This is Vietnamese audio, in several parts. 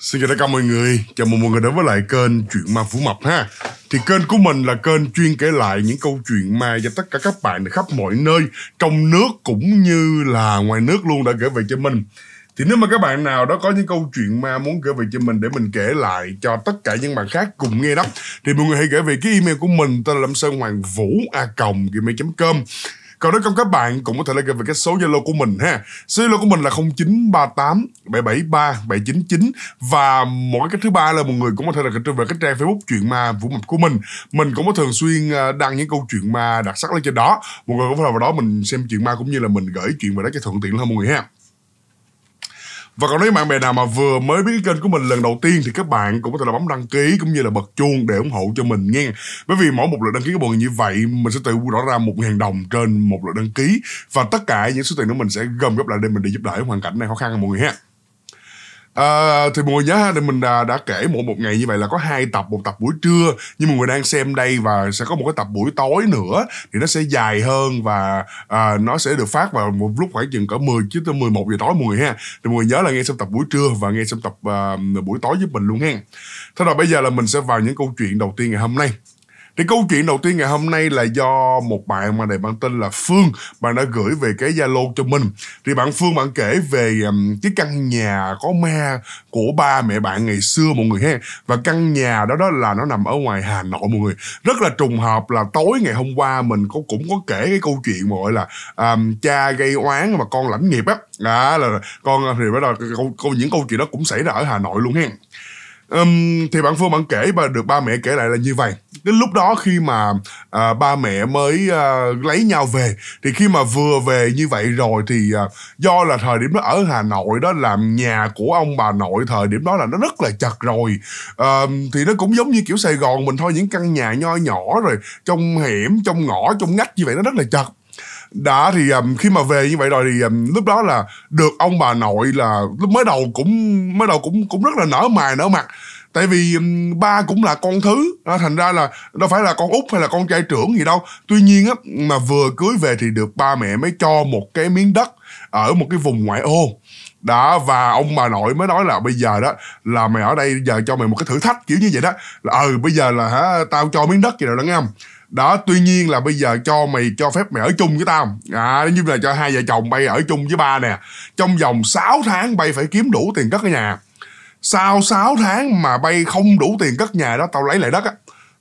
Xin chào tất cả mọi người, chào mừng mọi người đến với lại kênh Chuyện Ma Phủ Mập ha Thì kênh của mình là kênh chuyên kể lại những câu chuyện ma cho tất cả các bạn khắp mọi nơi Trong nước cũng như là ngoài nước luôn đã gửi về cho mình Thì nếu mà các bạn nào đó có những câu chuyện ma muốn gửi về cho mình để mình kể lại cho tất cả những bạn khác cùng nghe đó Thì mọi người hãy gửi về cái email của mình tên là Lâm Sơn Hoàng Vũ A cồng gmail.com còn nếu không các bạn cũng có thể liên hệ về cái số Zalo của mình ha. Số Zalo của mình là 0938 773 799 và một cái cách thứ ba là một người cũng có thể là kênh về cái trang Facebook chuyện ma Vũ Mập của mình. Mình cũng có thường xuyên ờ, đăng những câu chuyện ma đặc sắc lên trên đó. một người cũng thể vào đó mình xem chuyện ma cũng như là mình gửi chuyện về đó cho thuận tiện hơn mọi người ha và còn nếu bạn bè nào mà vừa mới biết kênh của mình lần đầu tiên thì các bạn cũng có thể là bấm đăng ký cũng như là bật chuông để ủng hộ cho mình nha, bởi vì mỗi một lượt đăng ký của mọi người như vậy mình sẽ tự đỏ ra một ngàn đồng trên một lượt đăng ký và tất cả những số tiền đó mình sẽ gom góp lại để mình đi giúp đỡ hoàn cảnh này khó khăn của mọi người ha À, thì mùa giá thì mình đã, đã kể mỗi một ngày như vậy là có hai tập một tập buổi trưa nhưng mà người đang xem đây và sẽ có một cái tập buổi tối nữa thì nó sẽ dài hơn và à, nó sẽ được phát vào một lúc khoảng chừng cỡ 10 chứ tới 11 giờ tối mọi người ha thì mọi người nhớ là nghe xem tập buổi trưa và nghe xem tập à, buổi tối giúp mình luôn ha thế rồi bây giờ là mình sẽ vào những câu chuyện đầu tiên ngày hôm nay cái câu chuyện đầu tiên ngày hôm nay là do một bạn mà này bạn tên là Phương, bạn đã gửi về cái Zalo cho mình. Thì bạn Phương bạn kể về um, cái căn nhà có ma của ba mẹ bạn ngày xưa mọi người ha. Và căn nhà đó đó là nó nằm ở ngoài Hà Nội mọi người. Rất là trùng hợp là tối ngày hôm qua mình có cũng có kể cái câu chuyện gọi là um, cha gây oán mà con lãnh nghiệp á. Đó là con thì bắt đầu những câu chuyện đó cũng xảy ra ở Hà Nội luôn ha um, thì bạn phương bạn kể và được ba mẹ kể lại là như vậy cái lúc đó khi mà à, ba mẹ mới à, lấy nhau về thì khi mà vừa về như vậy rồi thì à, do là thời điểm đó ở hà nội đó làm nhà của ông bà nội thời điểm đó là nó rất là chật rồi à, thì nó cũng giống như kiểu sài gòn mình thôi những căn nhà nho nhỏ rồi trong hẻm trong ngõ trong ngách như vậy nó rất là chật đã thì um, khi mà về như vậy rồi thì um, lúc đó là được ông bà nội là lúc mới đầu cũng mới đầu cũng cũng rất là nở mày nở mặt tại vì um, ba cũng là con thứ đó, thành ra là đâu phải là con út hay là con trai trưởng gì đâu tuy nhiên á mà vừa cưới về thì được ba mẹ mới cho một cái miếng đất ở một cái vùng ngoại ô đó và ông bà nội mới nói là bây giờ đó là mày ở đây giờ cho mày một cái thử thách kiểu như vậy đó là ừ bây giờ là hả tao cho miếng đất gì rồi đó nghe không đó tuy nhiên là bây giờ cho mày cho phép mày ở chung với tao à như là cho hai vợ chồng bay ở chung với ba nè trong vòng 6 tháng bay phải kiếm đủ tiền cất ở nhà sau 6 tháng mà bay không đủ tiền cất nhà đó tao lấy lại đất á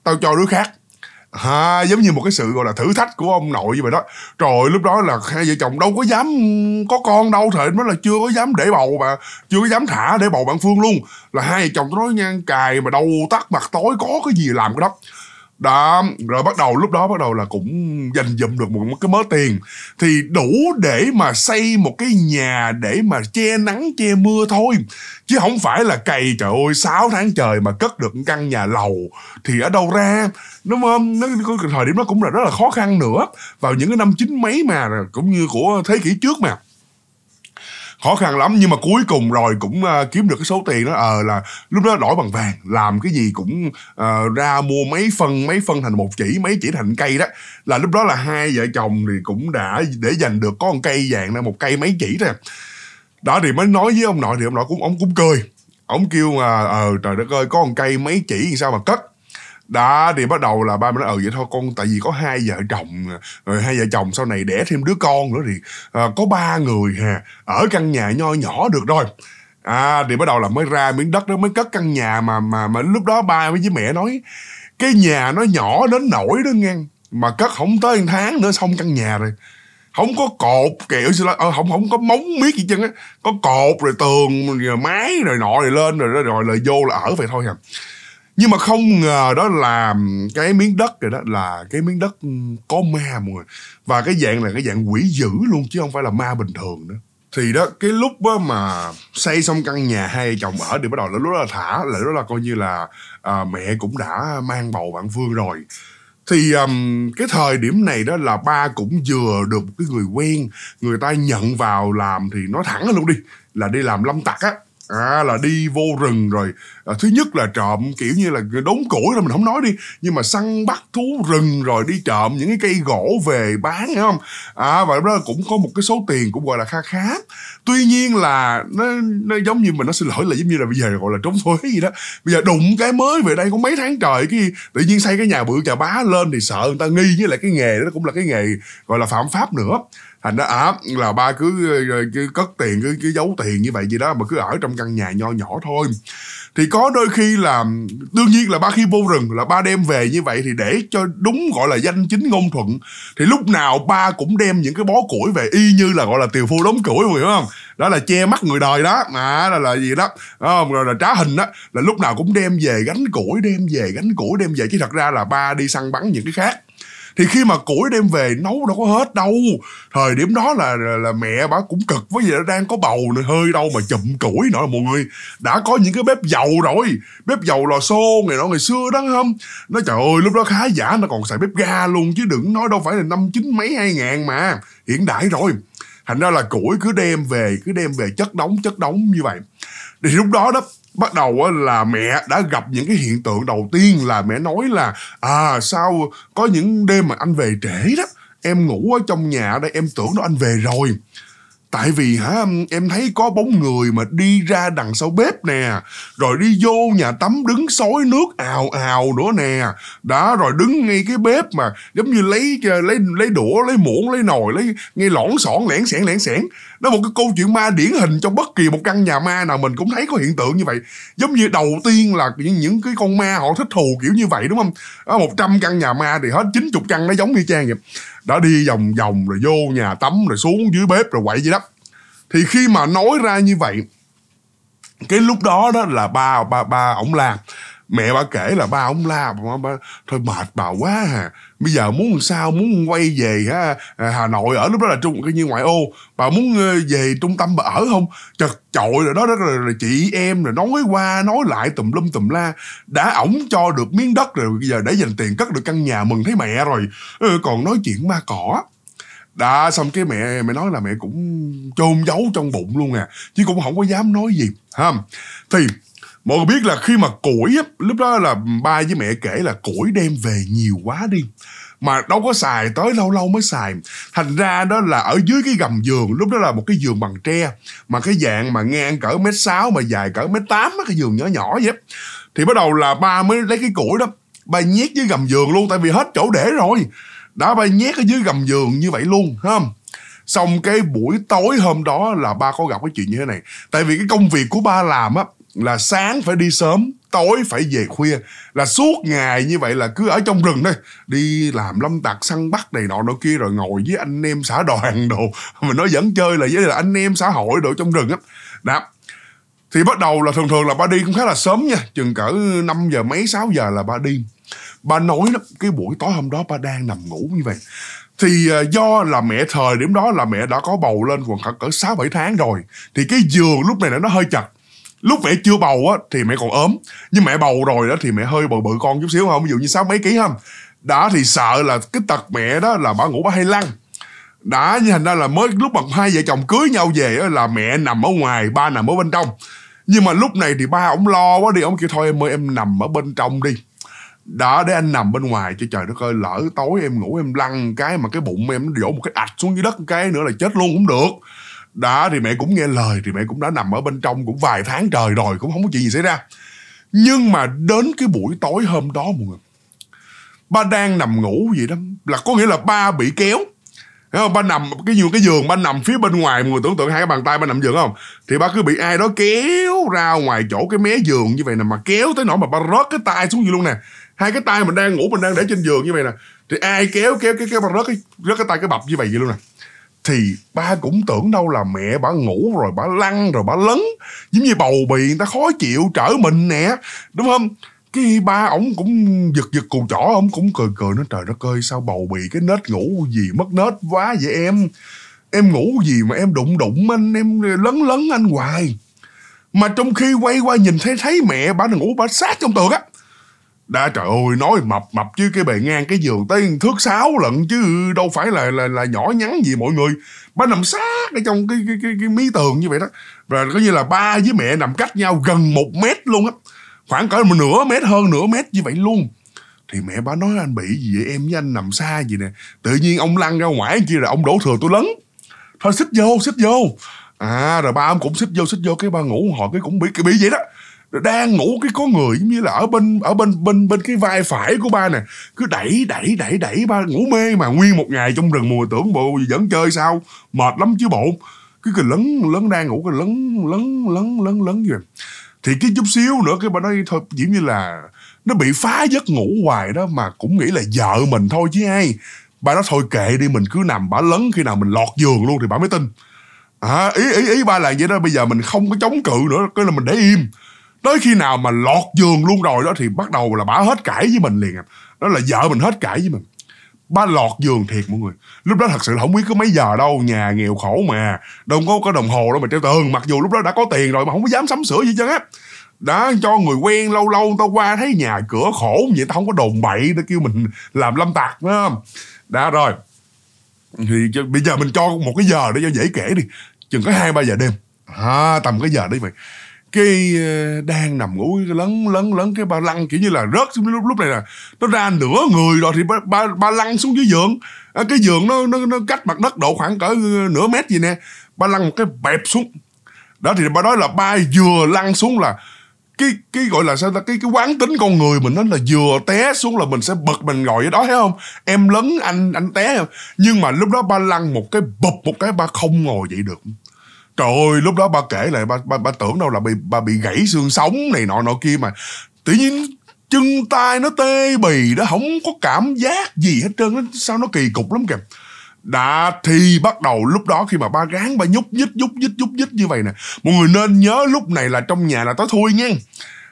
tao cho đứa khác à, giống như một cái sự gọi là thử thách của ông nội như vậy đó trời lúc đó là hai vợ chồng đâu có dám có con đâu thời nó là chưa có dám để bầu mà chưa có dám thả để bầu bạn phương luôn là hai vợ chồng nó nói ngang cài mà đầu tắt mặt tối có cái gì làm cái đó đó rồi bắt đầu lúc đó bắt đầu là cũng dành dụm được một, cái mớ tiền thì đủ để mà xây một cái nhà để mà che nắng che mưa thôi chứ không phải là cày trời ơi 6 tháng trời mà cất được căn nhà lầu thì ở đâu ra đúng không nó thời điểm đó cũng là rất là khó khăn nữa vào những cái năm chín mấy mà cũng như của thế kỷ trước mà khó khăn lắm nhưng mà cuối cùng rồi cũng uh, kiếm được cái số tiền đó ờ uh, là lúc đó đổi bằng vàng làm cái gì cũng uh, ra mua mấy phân mấy phân thành một chỉ mấy chỉ thành cây đó là lúc đó là hai vợ chồng thì cũng đã để dành được có một cây vàng ra một cây mấy chỉ ra đó thì mới nói với ông nội thì ông nội cũng ông cũng cười ông kêu mà ờ, ờ trời đất ơi có một cây mấy chỉ sao mà cất đó thì bắt đầu là ba mới nói ừ vậy thôi con tại vì có hai vợ chồng rồi hai vợ chồng sau này đẻ thêm đứa con nữa thì à, có ba người hà ở căn nhà nho nhỏ được rồi à thì bắt đầu là mới ra miếng đất đó mới cất căn nhà mà mà mà lúc đó ba với mẹ nói cái nhà nó nhỏ đến nổi đó nghe, mà cất không tới tháng nữa xong căn nhà rồi không có cột kiểu xin lỗi không ờ, không có móng miết gì chân á có cột rồi tường rồi mái rồi nọ rồi lên rồi rồi, rồi, rồi vô là ở vậy thôi à nhưng mà không ngờ đó là cái miếng đất rồi đó là cái miếng đất có ma mọi người và cái dạng là cái dạng quỷ dữ luôn chứ không phải là ma bình thường nữa thì đó cái lúc đó mà xây xong căn nhà hai chồng ở thì bắt đầu là lúc đó là thả là lúc đó là coi như là à, mẹ cũng đã mang bầu bạn phương rồi thì um, cái thời điểm này đó là ba cũng vừa được cái người quen người ta nhận vào làm thì nói thẳng luôn đi là đi làm lâm tặc á à là đi vô rừng rồi à, thứ nhất là trộm kiểu như là đốn củi rồi mình không nói đi nhưng mà săn bắt thú rừng rồi đi trộm những cái cây gỗ về bán hiểu không à và đó cũng có một cái số tiền cũng gọi là kha khá tuy nhiên là nó, nó giống như mình nó xin lỗi là giống như là bây giờ gọi là trốn thuế gì đó bây giờ đụng cái mới về đây cũng mấy tháng trời cái tự nhiên xây cái nhà bự chà bá lên thì sợ người ta nghi với lại cái nghề đó cũng là cái nghề gọi là phạm pháp nữa thành đó à, là ba cứ, ờ, cứ cất tiền cứ, cứ giấu tiền như vậy gì đó mà cứ ở trong căn nhà nho nhỏ thôi thì có đôi khi là đương nhiên là ba khi vô rừng là ba đem về như vậy thì để cho đúng gọi là danh chính ngôn thuận thì lúc nào ba cũng đem những cái bó củi về y như là gọi là tiều phu đống củi hiểu không đó là che mắt người đời đó mà là là gì đó không? rồi là trá hình đó là lúc nào cũng đem về gánh củi đem về gánh củi đem về chứ thật ra là ba đi săn bắn những cái khác thì khi mà củi đem về nấu đâu có hết đâu thời điểm đó là là, là mẹ bà cũng cực với vậy đang có bầu này hơi đâu mà chụm củi nữa mọi người đã có những cái bếp dầu rồi bếp dầu lò xô ngày đó ngày xưa đó không nó trời ơi lúc đó khá giả nó còn xài bếp ga luôn chứ đừng nói đâu phải là năm chín mấy hai ngàn mà hiện đại rồi thành ra là củi cứ đem về cứ đem về chất đóng chất đóng như vậy thì lúc đó đó bắt đầu là mẹ đã gặp những cái hiện tượng đầu tiên là mẹ nói là à sao có những đêm mà anh về trễ đó em ngủ ở trong nhà đây em tưởng đó anh về rồi tại vì hả em thấy có bóng người mà đi ra đằng sau bếp nè rồi đi vô nhà tắm đứng sói nước ào ào nữa nè đã rồi đứng ngay cái bếp mà giống như lấy lấy lấy đũa lấy muỗng lấy nồi lấy ngay lõn xỏn lẻn xẻn lẻn xẻn nó một cái câu chuyện ma điển hình trong bất kỳ một căn nhà ma nào mình cũng thấy có hiện tượng như vậy giống như đầu tiên là những, những cái con ma họ thích thù kiểu như vậy đúng không ở một trăm căn nhà ma thì hết 90 căn nó giống như trang vậy đã đi vòng vòng rồi vô nhà tắm rồi xuống dưới bếp rồi quậy vậy đó thì khi mà nói ra như vậy cái lúc đó đó là ba ba ba ổng làm mẹ bà kể là ba ông la bà, bà, thôi mệt bà quá à bây giờ muốn sao muốn quay về ha à, hà nội ở lúc đó là trung cái như ngoại ô bà muốn ờ, về trung tâm bà ở không chật chội rồi đó đó rồi, rồi chị em rồi nói qua nói lại tùm lum tùm la đã ổng cho được miếng đất rồi bây giờ để dành tiền cất được căn nhà mừng thấy mẹ rồi ừ, còn nói chuyện ma cỏ đã xong cái mẹ mẹ nói là mẹ cũng chôn giấu trong bụng luôn à chứ cũng không có dám nói gì ha thì Mọi người biết là khi mà củi á, lúc đó là ba với mẹ kể là củi đem về nhiều quá đi mà đâu có xài tới lâu lâu mới xài thành ra đó là ở dưới cái gầm giường lúc đó là một cái giường bằng tre mà cái dạng mà ngang cỡ mét sáu mà dài cỡ mét tám cái giường nhỏ nhỏ vậy thì bắt đầu là ba mới lấy cái củi đó ba nhét dưới gầm giường luôn tại vì hết chỗ để rồi đã ba nhét ở dưới gầm giường như vậy luôn không xong cái buổi tối hôm đó là ba có gặp cái chuyện như thế này tại vì cái công việc của ba làm á là sáng phải đi sớm tối phải về khuya là suốt ngày như vậy là cứ ở trong rừng thôi đi làm lâm tặc săn bắt này nọ nọ kia rồi ngồi với anh em xã đoàn đồ mà nó vẫn chơi là với là anh em xã hội đồ trong rừng á đó thì bắt đầu là thường thường là ba đi cũng khá là sớm nha chừng cỡ 5 giờ mấy 6 giờ là ba đi ba nói đó cái buổi tối hôm đó ba đang nằm ngủ như vậy thì à, do là mẹ thời điểm đó là mẹ đã có bầu lên khoảng cỡ sáu bảy tháng rồi thì cái giường lúc này nó hơi chật lúc mẹ chưa bầu á thì mẹ còn ốm nhưng mẹ bầu rồi đó thì mẹ hơi bự bự con chút xíu không ví dụ như sáu mấy ký không đã thì sợ là cái tật mẹ đó là bà ngủ bà hay lăn đã như thành ra là mới lúc bằng hai vợ chồng cưới nhau về á, là mẹ nằm ở ngoài ba nằm ở bên trong nhưng mà lúc này thì ba ổng lo quá đi ổng kêu thôi em ơi em nằm ở bên trong đi đã để anh nằm bên ngoài cho trời đất ơi lỡ tối em ngủ em lăn cái mà cái bụng em nó đổ một cái ạch xuống dưới đất cái nữa là chết luôn cũng được đó thì mẹ cũng nghe lời thì mẹ cũng đã nằm ở bên trong cũng vài tháng trời rồi cũng không có chuyện gì xảy ra nhưng mà đến cái buổi tối hôm đó mọi người ba đang nằm ngủ vậy đó là có nghĩa là ba bị kéo ba nằm cái giường cái giường ba nằm phía bên ngoài mọi người tưởng tượng hai cái bàn tay ba nằm giường không thì ba cứ bị ai đó kéo ra ngoài chỗ cái mé giường như vậy nè mà kéo tới nỗi mà ba rớt cái tay xuống như luôn nè hai cái tay mình đang ngủ mình đang để trên giường như vậy nè thì ai kéo kéo kéo kéo ba rớt cái rớt cái tay cái bập như vậy vậy luôn nè thì ba cũng tưởng đâu là mẹ bà ngủ rồi bà lăn rồi bà lấn giống như bầu bì người ta khó chịu trở mình nè đúng không cái ba ổng cũng giật giật cù chỏ ổng cũng cười cười nó trời đất ơi sao bầu bì cái nết ngủ gì mất nết quá vậy em em ngủ gì mà em đụng đụng anh em lấn lấn anh hoài mà trong khi quay qua nhìn thấy thấy mẹ bà ngủ bà sát trong tường á đã trời ơi nói mập mập chứ cái bề ngang cái giường tới thước sáu lận chứ đâu phải là là là nhỏ nhắn gì mọi người ba nằm sát ở trong cái cái cái, cái mí tường như vậy đó và có như là ba với mẹ nằm cách nhau gần một mét luôn á khoảng cỡ một nửa mét hơn nửa mét như vậy luôn thì mẹ ba nói anh bị gì vậy em với anh nằm xa gì nè tự nhiên ông lăn ra ngoài kia là ông đổ thừa tôi lấn thôi xích vô xích vô à rồi ba ông cũng xích vô xích vô cái ba ngủ họ cái cũng bị cái bị vậy đó đang ngủ cái có người giống như là ở bên ở bên bên bên cái vai phải của ba nè cứ đẩy đẩy đẩy đẩy ba ngủ mê mà nguyên một ngày trong rừng mùa tưởng bộ vẫn chơi sao mệt lắm chứ bộ cứ cái lấn lấn đang ngủ cái lấn lấn lấn lấn lấn gì thì cái chút xíu nữa cái ba nói thôi giống như là nó bị phá giấc ngủ hoài đó mà cũng nghĩ là vợ mình thôi chứ ai ba nói thôi kệ đi mình cứ nằm bả lấn khi nào mình lọt giường luôn thì bà mới tin à, ý ý ý ba là vậy đó bây giờ mình không có chống cự nữa cái là mình để im tới khi nào mà lọt giường luôn rồi đó thì bắt đầu là bả hết cãi với mình liền à. đó là vợ mình hết cãi với mình ba lọt giường thiệt mọi người lúc đó thật sự là không biết có mấy giờ đâu nhà nghèo khổ mà đâu có có đồng hồ đâu mà treo tường mặc dù lúc đó đã có tiền rồi mà không có dám sắm sửa gì chứ á đã cho người quen lâu lâu tao qua thấy nhà cửa khổ vậy tao không có đồn bậy tao kêu mình làm lâm tạc đó đã rồi thì bây giờ mình cho một cái giờ để cho dễ kể đi chừng có hai ba giờ đêm à, tầm cái giờ đấy mày cái ờ, đang nằm ngủ lấn lấn lấn cái ba lăn kiểu như là rớt xuống lúc lúc này là nó ra nửa người rồi thì ba ba, ba lăn xuống dưới giường à, cái giường nó, nó nó cách mặt đất độ khoảng cỡ ờ, nửa mét gì nè ba lăn một cái bẹp xuống đó thì ba nói là ba vừa lăn xuống là cái cái gọi là sao ta cái cái quán tính con người mình nó là vừa té xuống là mình sẽ bật mình gọi ở đó thấy không em lấn anh anh té không nhưng mà lúc đó ba lăn một cái bụp một cái ba không ngồi dậy được trời ơi lúc đó ba kể lại ba ba, ba tưởng đâu là bị ba bị gãy xương sống này nọ nọ kia mà tự nhiên chân tay nó tê bì nó không có cảm giác gì hết trơn nó sao nó kỳ cục lắm kìa đã thì bắt đầu lúc đó khi mà ba gán ba nhúc nhích nhúc nhích nhúc nhích như vậy nè mọi người nên nhớ lúc này là trong nhà là tối thui nha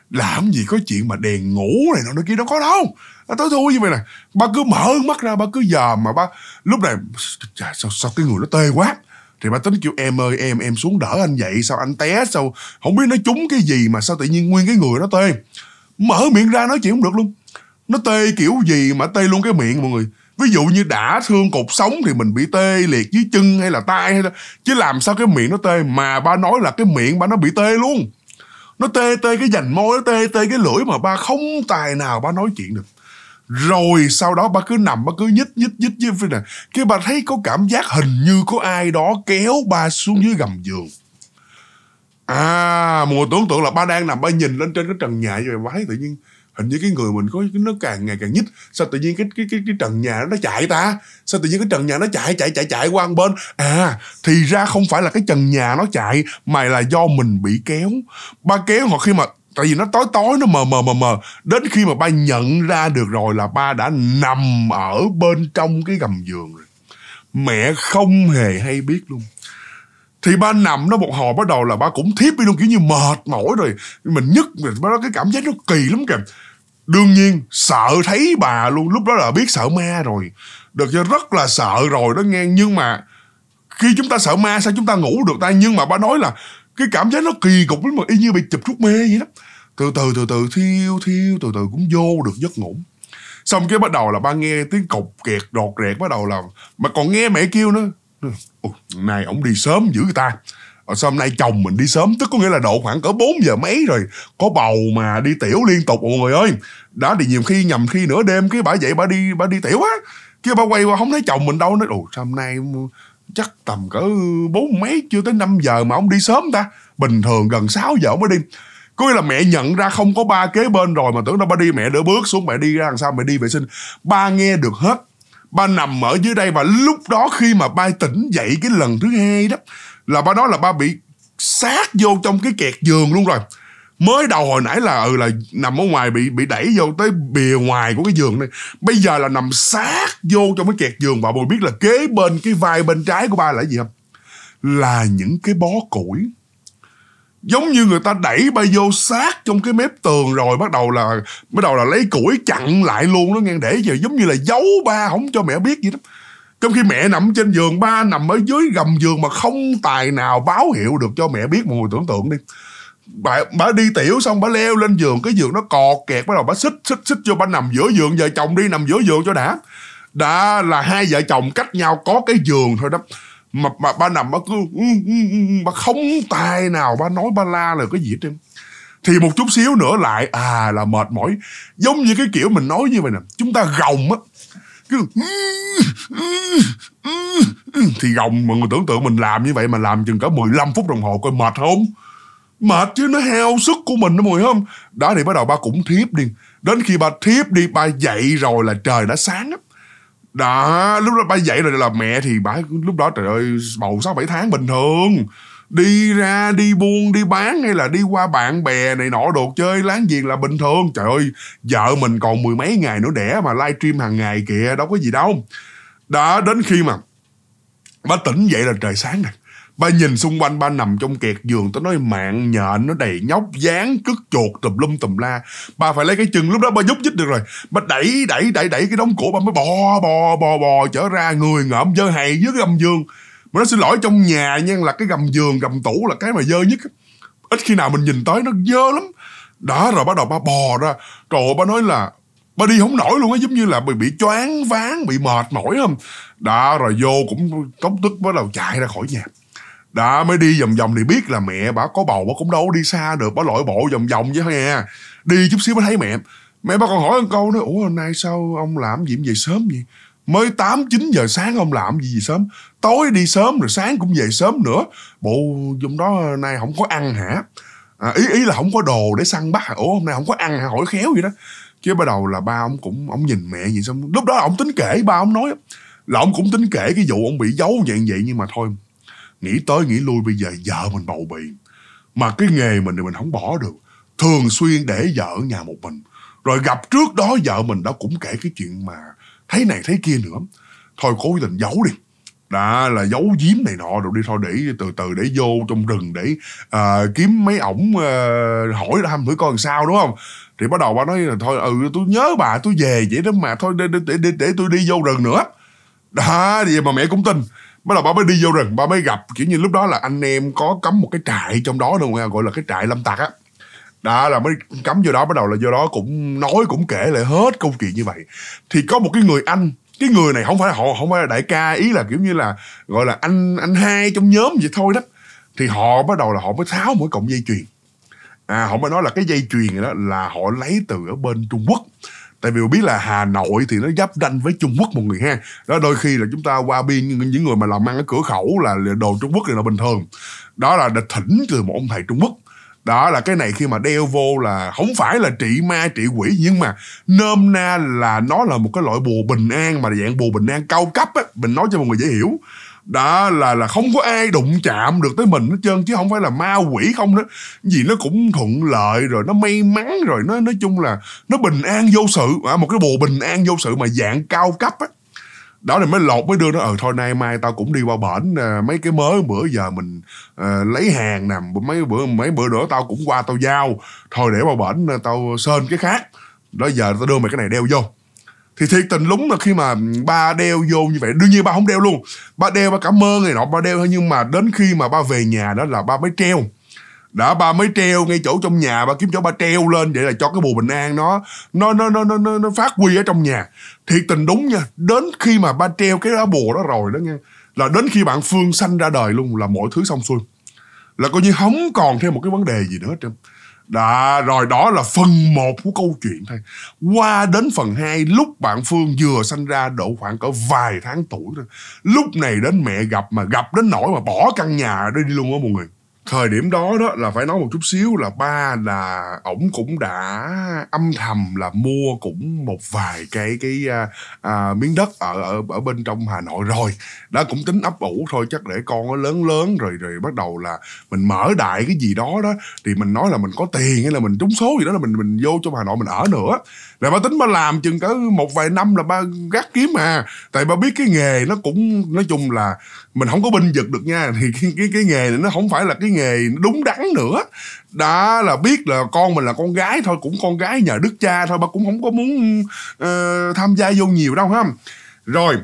làm gì có chuyện mà đèn ngủ này nọ kia đâu có đâu nó tối thui như vậy nè ba cứ mở mắt ra ba cứ dòm mà ba lúc này sao, sao cái người nó tê quá thì bà tính kêu em ơi em em xuống đỡ anh vậy sao anh té sao không biết nó trúng cái gì mà sao tự nhiên nguyên cái người nó tê mở miệng ra nói chuyện không được luôn nó tê kiểu gì mà tê luôn cái miệng mọi người ví dụ như đã thương cột sống thì mình bị tê liệt dưới chân hay là tay hay là... chứ làm sao cái miệng nó tê mà ba nói là cái miệng ba nó bị tê luôn nó tê tê cái dành môi nó tê tê cái lưỡi mà ba không tài nào ba nói chuyện được rồi sau đó bà cứ nằm bà cứ nhích nhích nhích như thế này cái bà thấy có cảm giác hình như có ai đó kéo bà xuống dưới gầm giường à mùa tưởng tượng là ba đang nằm ba nhìn lên trên cái trần nhà rồi bà thấy tự nhiên hình như cái người mình có nó càng ngày càng nhích sao tự nhiên cái cái cái, cái trần nhà nó chạy ta sao tự nhiên cái trần nhà nó chạy chạy chạy chạy qua một bên à thì ra không phải là cái trần nhà nó chạy mà là do mình bị kéo ba kéo hoặc khi mà tại vì nó tối tối nó mờ mờ mờ mờ đến khi mà ba nhận ra được rồi là ba đã nằm ở bên trong cái gầm giường rồi mẹ không hề hay biết luôn thì ba nằm nó một hồi bắt đầu là ba cũng thiếp đi luôn kiểu như mệt mỏi rồi mình nhức mình nó cái cảm giác nó kỳ lắm kìa đương nhiên sợ thấy bà luôn lúc đó là biết sợ ma rồi được cho rất là sợ rồi đó nghe nhưng mà khi chúng ta sợ ma sao chúng ta ngủ được ta nhưng mà ba nói là cái cảm giác nó kỳ cục lắm mà y như bị chụp thuốc mê vậy đó từ từ từ từ thiêu thiêu từ từ cũng vô được giấc ngủ xong cái bắt đầu là ba nghe tiếng cục kẹt đột rẹt bắt đầu là mà còn nghe mẹ kêu nữa Ủa, này ổng đi sớm giữ người ta rồi ờ, sao hôm nay chồng mình đi sớm tức có nghĩa là độ khoảng cỡ 4 giờ mấy rồi có bầu mà đi tiểu liên tục mọi người ơi đó thì nhiều khi nhầm khi nửa đêm cái bà dậy bà đi bà đi tiểu á kia bà quay qua không thấy chồng mình đâu nói ồ sao hôm nay chắc tầm cỡ bốn mấy chưa tới 5 giờ mà ông đi sớm ta bình thường gần 6 giờ mới đi có nghĩa là mẹ nhận ra không có ba kế bên rồi mà tưởng đâu ba đi mẹ đỡ bước xuống mẹ đi ra làm sao mẹ đi vệ sinh ba nghe được hết ba nằm ở dưới đây và lúc đó khi mà ba tỉnh dậy cái lần thứ hai đó là ba nói là ba bị sát vô trong cái kẹt giường luôn rồi mới đầu hồi nãy là ừ là nằm ở ngoài bị bị đẩy vô tới bìa ngoài của cái giường này bây giờ là nằm sát vô trong cái kẹt giường và bồi biết là kế bên cái vai bên trái của ba là gì không là những cái bó củi giống như người ta đẩy ba vô sát trong cái mép tường rồi bắt đầu là bắt đầu là lấy củi chặn lại luôn nó ngang để giờ giống như là giấu ba không cho mẹ biết gì đó trong khi mẹ nằm trên giường ba nằm ở dưới gầm giường mà không tài nào báo hiệu được cho mẹ biết mọi người tưởng tượng đi bà, bà đi tiểu xong bà leo lên giường cái giường nó cọt kẹt bắt đầu bà xích xích xích cho bà nằm giữa giường vợ chồng đi nằm giữa giường cho đã đã là hai vợ chồng cách nhau có cái giường thôi đó mà mà ba nằm ba cứ ừ, ừ, ừ, ba không tài nào ba nói ba la là cái gì hết trơn thì một chút xíu nữa lại à là mệt mỏi giống như cái kiểu mình nói như vậy nè chúng ta gồng á cứ thì gồng mà người tưởng tượng mình làm như vậy mà làm chừng cả 15 phút đồng hồ coi mệt không mệt chứ nó heo sức của mình nó mọi người không đó thì bắt đầu ba cũng thiếp đi đến khi ba thiếp đi ba dậy rồi là trời đã sáng á đó lúc đó ba dậy rồi là mẹ thì bà lúc đó trời ơi bầu sáu bảy tháng bình thường đi ra đi buôn đi bán hay là đi qua bạn bè này nọ đồ chơi láng giềng là bình thường trời ơi vợ mình còn mười mấy ngày nữa đẻ mà livestream hàng ngày kìa đâu có gì đâu đã đến khi mà bà tỉnh dậy là trời sáng rồi ba nhìn xung quanh ba nằm trong kẹt giường tao nói mạng nhện nó đầy nhóc dán cứt chuột tùm lum tùm la ba phải lấy cái chân lúc đó ba giúp nhích được rồi ba đẩy đẩy đẩy đẩy cái đống cổ ba mới bò bò bò bò trở ra người ngợm dơ hay dưới cái gầm giường mà nó xin lỗi trong nhà nha là cái gầm giường gầm tủ là cái mà dơ nhất ít khi nào mình nhìn tới nó dơ lắm đó rồi bắt đầu ba bò ra trời ơi ba nói là ba đi không nổi luôn á giống như là bị bị choáng váng bị mệt mỏi không đó rồi vô cũng cống tức bắt đầu chạy ra khỏi nhà đã mới đi vòng vòng thì biết là mẹ bà có bầu bà cũng đâu đi xa được bà lội bộ vòng vòng vậy thôi nha à. đi chút xíu mới thấy mẹ mẹ bà còn hỏi một câu nói ủa hôm nay sao ông làm gì về sớm vậy mới tám chín giờ sáng ông làm gì gì sớm tối đi sớm rồi sáng cũng về sớm nữa bộ trong đó nay không có ăn hả à, ý ý là không có đồ để săn bắt ủa hôm nay không có ăn hả hỏi khéo vậy đó chứ bắt đầu là ba ông cũng ông nhìn mẹ gì xong lúc đó ông tính kể ba ông nói là ông cũng tính kể cái vụ ông bị giấu vậy vậy nhưng mà thôi nghĩ tới nghĩ lui bây giờ vợ mình bầu bị mà cái nghề mình thì mình không bỏ được thường xuyên để vợ ở nhà một mình rồi gặp trước đó vợ mình đã cũng kể cái chuyện mà thấy này thấy kia nữa thôi cố tình giấu đi đã là giấu giếm này nọ rồi đi thôi để từ từ để vô trong rừng để à, kiếm mấy ổng à, hỏi thăm thử coi sao đúng không thì bắt đầu bà nói là thôi ừ tôi nhớ bà tôi về vậy đó mà thôi để để để, để tôi đi vô rừng nữa đó thì mà mẹ cũng tin bắt đầu ba mới đi vô rừng ba mới gặp kiểu như lúc đó là anh em có cắm một cái trại trong đó đâu nghe gọi là cái trại lâm tặc á đó là mới cắm vô đó bắt đầu là vô đó cũng nói cũng kể lại hết câu chuyện như vậy thì có một cái người anh cái người này không phải họ không phải là đại ca ý là kiểu như là gọi là anh anh hai trong nhóm vậy thôi đó thì họ bắt đầu là họ mới tháo mỗi cọng dây chuyền à họ mới nói là cái dây chuyền này đó là họ lấy từ ở bên trung quốc tại vì biết là Hà Nội thì nó giáp ranh với Trung Quốc một người ha đó đôi khi là chúng ta qua biên những người mà làm ăn ở cửa khẩu là đồ Trung Quốc thì là bình thường đó là đã thỉnh từ một ông thầy Trung Quốc đó là cái này khi mà đeo vô là không phải là trị ma trị quỷ nhưng mà nôm na là nó là một cái loại bùa bình an mà dạng bùa bình an cao cấp á mình nói cho mọi người dễ hiểu đó là là không có ai đụng chạm được tới mình hết trơn chứ không phải là ma quỷ không đó gì nó cũng thuận lợi rồi nó may mắn rồi nó nói chung là nó bình an vô sự à, một cái bồ bình an vô sự mà dạng cao cấp á đó là mới lột mới đưa nó ờ thôi nay mai tao cũng đi qua bển à, mấy cái mới bữa giờ mình à, lấy hàng nè mấy bữa mấy bữa nữa tao cũng qua tao giao thôi để qua bển tao sơn cái khác đó giờ tao đưa mày cái này đeo vô thì thiệt tình lúng là khi mà ba đeo vô như vậy đương nhiên ba không đeo luôn ba đeo ba cảm ơn này nọ ba đeo nhưng mà đến khi mà ba về nhà đó là ba mới treo đã ba mới treo ngay chỗ trong nhà ba kiếm chỗ ba treo lên vậy là cho cái bù bình an nó nó nó nó nó nó, nó phát huy ở trong nhà thiệt tình đúng nha đến khi mà ba treo cái lá bùa đó rồi đó nghe là đến khi bạn phương sanh ra đời luôn là mọi thứ xong xuôi là coi như không còn thêm một cái vấn đề gì nữa hết trơn đó rồi đó là phần 1 của câu chuyện thôi qua đến phần 2 lúc bạn phương vừa sanh ra độ khoảng cỡ vài tháng tuổi thôi lúc này đến mẹ gặp mà gặp đến nỗi mà bỏ căn nhà đi luôn á mọi người thời điểm đó đó là phải nói một chút xíu là ba là ổng cũng đã âm thầm là mua cũng một vài cái cái à, à, miếng đất ở ở ở bên trong Hà Nội rồi đó cũng tính ấp ủ thôi chắc để con nó lớn lớn rồi rồi bắt đầu là mình mở đại cái gì đó đó thì mình nói là mình có tiền hay là mình trúng số gì đó là mình mình vô trong Hà Nội mình ở nữa là ba tính ba làm chừng cỡ một vài năm là ba gác kiếm à tại ba biết cái nghề nó cũng nói chung là mình không có binh vực được nha thì cái cái, cái nghề này nó không phải là cái nghề đúng đắn nữa đó là biết là con mình là con gái thôi cũng con gái nhờ đức cha thôi ba cũng không có muốn uh, tham gia vô nhiều đâu ha rồi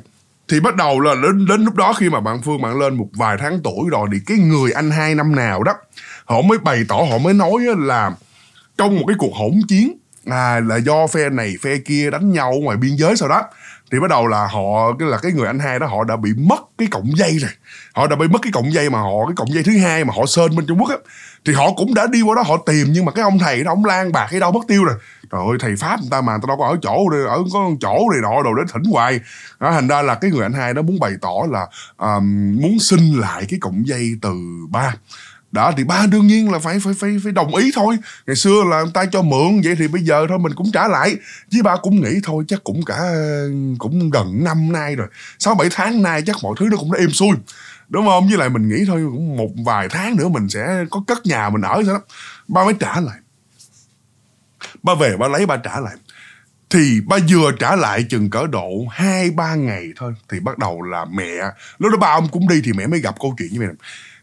thì bắt đầu là đến đến lúc đó khi mà bạn phương bạn lên một vài tháng tuổi rồi thì cái người anh hai năm nào đó họ mới bày tỏ họ mới nói là trong một cái cuộc hỗn chiến à, là do phe này phe kia đánh nhau ngoài biên giới sau đó thì bắt đầu là họ cái là cái người anh hai đó họ đã bị mất cái cọng dây rồi họ đã bị mất cái cọng dây mà họ cái cọng dây thứ hai mà họ sơn bên trung quốc á thì họ cũng đã đi qua đó họ tìm nhưng mà cái ông thầy đó ông lang bạc cái đâu mất tiêu rồi trời ơi thầy pháp người ta mà người ta đâu có ở chỗ ở có chỗ này nọ đồ đến thỉnh hoài đó, thành ra là cái người anh hai đó muốn bày tỏ là um, muốn xin lại cái cọng dây từ ba đó thì ba đương nhiên là phải phải phải phải đồng ý thôi ngày xưa là người ta cho mượn vậy thì bây giờ thôi mình cũng trả lại chứ ba cũng nghĩ thôi chắc cũng cả cũng gần năm nay rồi sáu bảy tháng nay chắc mọi thứ nó cũng đã êm xuôi đúng không với lại mình nghĩ thôi cũng một vài tháng nữa mình sẽ có cất nhà mình ở sao đó ba mới trả lại ba về ba lấy ba trả lại thì ba vừa trả lại chừng cỡ độ hai ba ngày thôi thì bắt đầu là mẹ lúc đó ba ông cũng đi thì mẹ mới gặp câu chuyện như vậy này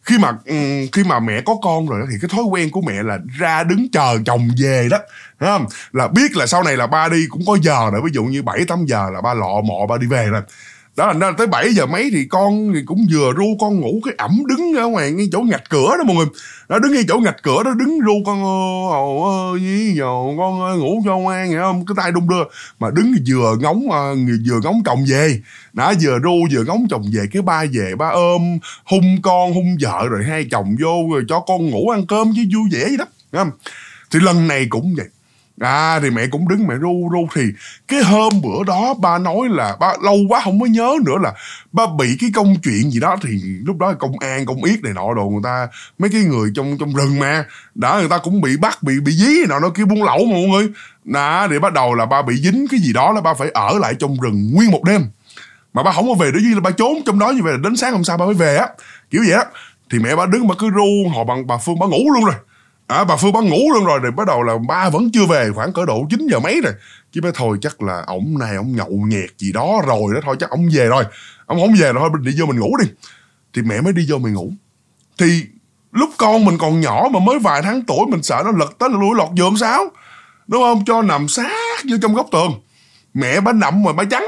khi mà ừ, khi mà mẹ có con rồi thì cái thói quen của mẹ là ra đứng chờ chồng về đó không là biết là sau này là ba đi cũng có giờ nữa ví dụ như 7 8 giờ là ba lọ mọ ba đi về rồi đó là tới 7 giờ mấy thì con thì cũng vừa ru con ngủ cái ẩm đứng ở ngoài ngay chỗ ngạch cửa đó mọi người nó đứng ngay chỗ ngạch cửa đó đứng ru con ơi con ơi ngủ cho ngoan vậy không cái tay đung đưa mà đứng vừa ngóng à, vừa ngóng chồng về đã vừa ru vừa ngóng chồng về cái ba về ba ôm hung con hung vợ rồi hai chồng vô rồi cho con ngủ ăn cơm chứ vui vẻ vậy đó thì lần này cũng vậy À thì mẹ cũng đứng mẹ ru ru thì cái hôm bữa đó ba nói là ba lâu quá không có nhớ nữa là ba bị cái công chuyện gì đó thì lúc đó công an công yết này nọ đồ người ta mấy cái người trong trong rừng mà đã người ta cũng bị bắt bị bị dí nào nó kia buôn lậu mà mọi người đó thì bắt đầu là ba bị dính cái gì đó là ba phải ở lại trong rừng nguyên một đêm mà ba không có về đó duy là ba trốn trong đó như vậy là đến sáng hôm sau ba mới về á kiểu vậy á thì mẹ ba đứng mà cứ ru họ bằng bà phương bà ngủ luôn rồi à, bà Phương bắt ngủ luôn rồi rồi bắt đầu là ba vẫn chưa về khoảng cỡ độ 9 giờ mấy rồi chứ mới thôi chắc là ổng này ổng nhậu nhẹt gì đó rồi đó thôi chắc ổng về rồi ổng không về rồi thôi mình đi vô mình ngủ đi thì mẹ mới đi vô mình ngủ thì lúc con mình còn nhỏ mà mới vài tháng tuổi mình sợ nó lật tới lũi lọt giường sao đúng không cho nằm sát vô trong góc tường mẹ bà nằm mà bà trắng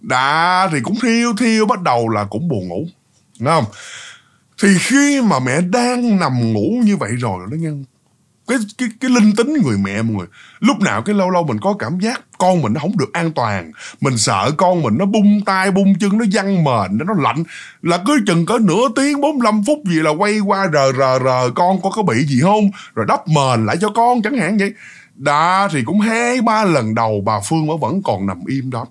đã thì cũng thiêu thiêu bắt đầu là cũng buồn ngủ đúng không thì khi mà mẹ đang nằm ngủ như vậy rồi đó nhân cái cái cái linh tính người mẹ mọi người lúc nào cái lâu lâu mình có cảm giác con mình nó không được an toàn mình sợ con mình nó bung tay bung chân nó văng mền nó lạnh là cứ chừng cỡ nửa tiếng 45 phút gì là quay qua rờ rờ rờ con có có bị gì không rồi đắp mền lại cho con chẳng hạn vậy đã thì cũng hai ba lần đầu bà phương vẫn còn nằm im đó